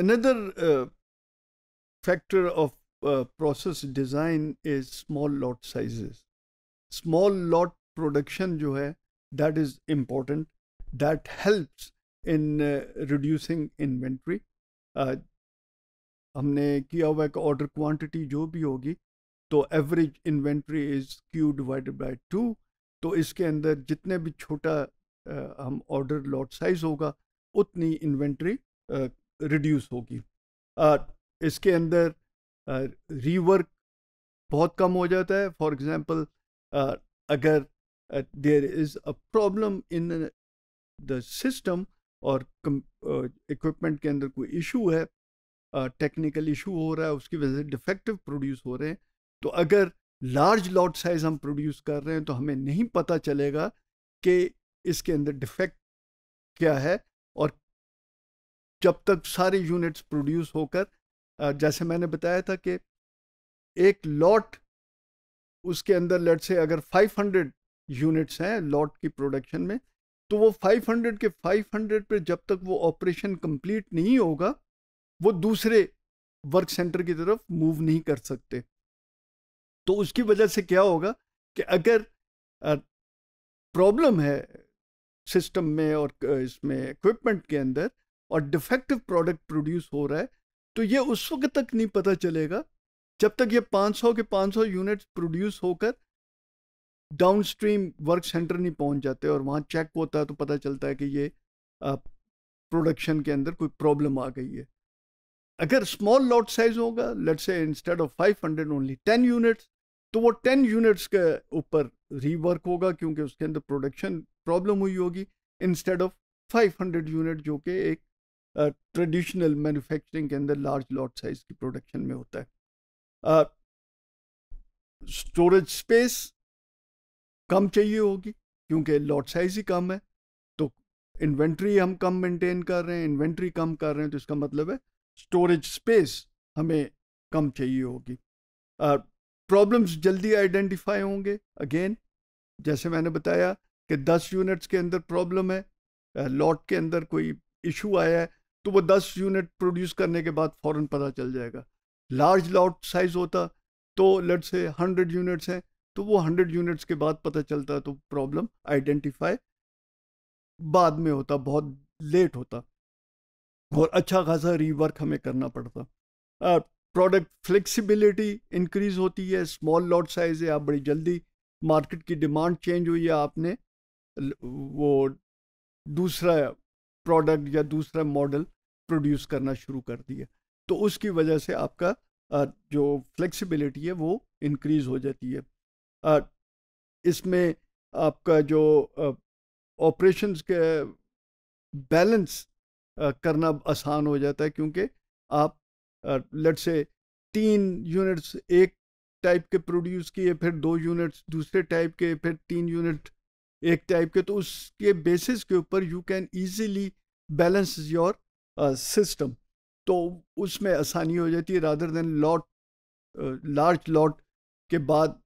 Another uh, factor of uh, process design is small lot sizes. Small lot production jo hai that is important. That helps in uh, reducing inventory. Uh, हमने किया हुआ एक order quantity जो भी होगी तो average inventory is Q divided by two तो इसके अंदर जितने भी छोटा हम ऑर्डर लॉट साइज होगा उतनी इन्वेंट्री रिड्यूस होगी इसके अंदर रीवर्क बहुत कम हो जाता है फॉर एग्जांपल अगर there is a problem in the system और इक्विपमेंट के अंदर कोई इशू है टेक्निकल uh, इशू हो रहा है उसकी वजह से डिफेक्टिव प्रोड्यूस हो रहे हैं तो अगर लार्ज लॉट साइज हम प्रोड्यूस कर रहे हैं तो हमें नहीं पता चलेगा कि इसके अंदर डिफेक्ट क्या है और जब तक सारे यूनिट्स प्रोड्यूस होकर जैसे मैंने बताया था कि एक लॉट उसके अंदर लेट से अगर 500 यूनिट्स हैं लॉट की प्रोडक्शन में तो वो 500 के 500 पे जब तक वो ऑपरेशन कंप्लीट नहीं होगा वो दूसरे वर्क सेंटर की तरफ मूव नहीं कर सकते तो उसकी वजह से क्या होगा कि अगर प्रॉब्लम है सिस्टम में और इसमें इक्विपमेंट के अंदर और डिफेक्टिव प्रोडक्ट प्रोड्यूस हो रहा है तो ये उस वक्त तक नहीं पता चलेगा जब तक ये 500 के 500 यूनिट्स प्रोड्यूस होकर डाउनस्ट्रीम वर्क सेंटर नहीं पहुंच जाते और वहाँ चेक होता है तो पता चलता है कि ये प्रोडक्शन के अंदर कोई प्रॉब्लम आ गई है अगर स्मॉल लॉट साइज होगा let's say instead of 500 only ten units तो वो 10 यूनिट्स के ऊपर रीवर्क होगा क्योंकि उसके अंदर प्रोडक्शन प्रॉब्लम हुई होगी इंस्टेड ऑफ 500 यूनिट जो कि एक ट्रेडिशनल मैन्युफैक्चरिंग के अंदर लार्ज लॉट साइज की प्रोडक्शन में होता है स्टोरेज स्पेस कम चाहिए होगी क्योंकि लॉट साइज ही कम है तो इन्वेंट्री हम कम मेंटेन कर रहे हैं इन्वेंट्री कम कर रहे हैं तो इसका मतलब है स्टोरेज स्पेस हमें कम चाहिए होगी प्रॉब्लम्स जल्दी आइडेंटिफाई होंगे अगेन जैसे मैंने बताया कि 10 यूनिट्स के अंदर प्रॉब्लम है लॉट के अंदर कोई इशू आया है तो वो दस यूनिट प्रोड्यूस करने के बाद फ़ौर पता चल जाएगा लार्ज लॉट साइज़ होता तो लेट से हंड्रेड यूनिट्स हैं तो वो हंड्रेड यूनिट्स के बाद पता चलता तो प्रॉब्लम आइडेंटिफाई बाद में होता बहुत लेट होता और अच्छा खासा रीवर्क हमें करना पड़ता प्रोडक्ट फ्लेक्सिबिलिटी इंक्रीज होती है स्मॉल लॉट साइज़ है आप बड़ी जल्दी मार्केट की डिमांड चेंज हुई है आपने वो दूसरा प्रोडक्ट या दूसरा मॉडल प्रोड्यूस करना शुरू कर दिया तो उसकी वजह से आपका जो फ्लेक्सिबिलिटी है वो इंक्रीज हो जाती है इसमें आपका जो ऑपरेशंस के बैलेंस करना आसान हो जाता है क्योंकि आप लट से तीन यूनिट्स एक टाइप के प्रोड्यूस किए फिर दो यूनिट्स दूसरे टाइप के फिर तीन यूनिट एक टाइप के तो उसके बेसिस के ऊपर you can easily balance your system तो उसमें आसानी हो जाती है rather than lot large lot के बाद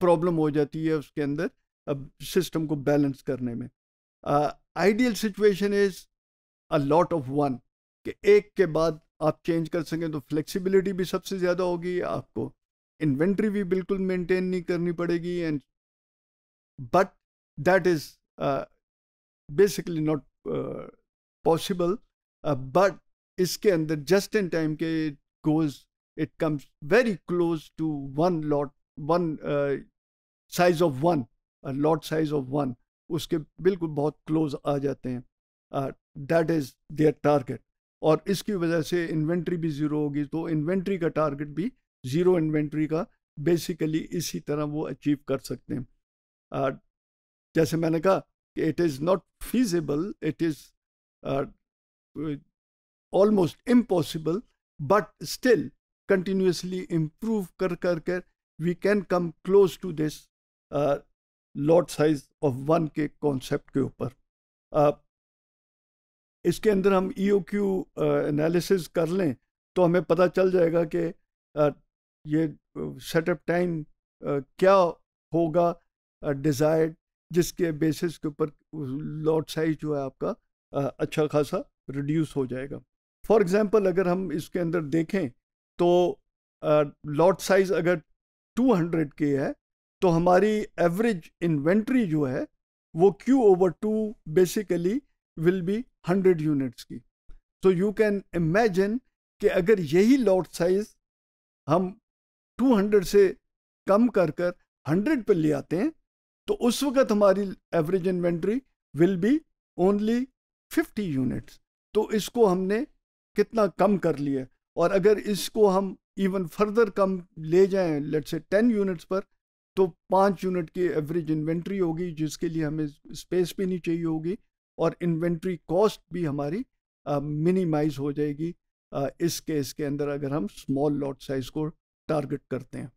प्रॉब्लम हो जाती है उसके अंदर अब सिस्टम को बैलेंस करने में ideal situation is a lot of one कि एक के बाद आप चेंज कर सकें तो फ्लेक्सिबिलिटी भी सबसे ज़्यादा होगी आपको इन्वेंट्री भी बिल्कुल मेंटेन नहीं करनी पड़ेगी and but that is basically not possible but इसके अंदर जस्ट इन टाइम के it goes it comes very close to one lot size size of one lot size of one उसके बिल्कुल बहुत क्लोज आ जाते हैं दैट इज़ देयर टारगेट और इसकी वजह से इन्वेंट्री भी ज़ीरो होगी तो इन्वेंट्री का टारगेट भी ज़ीरो इन्वेंट्री का बेसिकली इसी तरह वो अचीव कर सकते हैं जैसे मैंने कहा कि it is not feasible it is almost impossible but still continuously improve कर कर कर we can come close to this lot size of one के कॉन्सेप्ट के ऊपर uh, इसके अंदर हम ई ओ क्यू एनालिसिस कर लें तो हमें पता चल जाएगा कि uh, ये सेटअप uh, टाइम uh, क्या होगा डिज़ायर्ड uh, जिसके बेसिस के ऊपर लॉट साइज जो है आपका आ, अच्छा खासा रिड्यूस हो जाएगा फॉर एग्ज़ाम्पल अगर हम इसके अंदर देखें तो लॉट साइज अगर 200 के है तो हमारी एवरेज इन्वेंट्री जो है वो Q over two basically will be 100 units की सो यू कैन इमेजिन कि अगर यही लॉट साइज हम 200 से कम कर कर हंड्रेड पर ले आते हैं तो उस वक्त हमारी average inventory will be only 50 units तो इसको हमने कितना कम कर लिया और अगर इसको हम इवन फर्दर कम ले जाएं लेट्स से 10 यूनिट्स पर तो पाँच यूनिट की एवरेज इन्वेंट्री होगी जिसके लिए हमें स्पेस भी नहीं चाहिए होगी और इन्वेंट्री कॉस्ट भी हमारी मिनिमाइज हो जाएगी आ, इस केस के अंदर अगर हम स्मॉल लॉट साइज को टारगेट करते हैं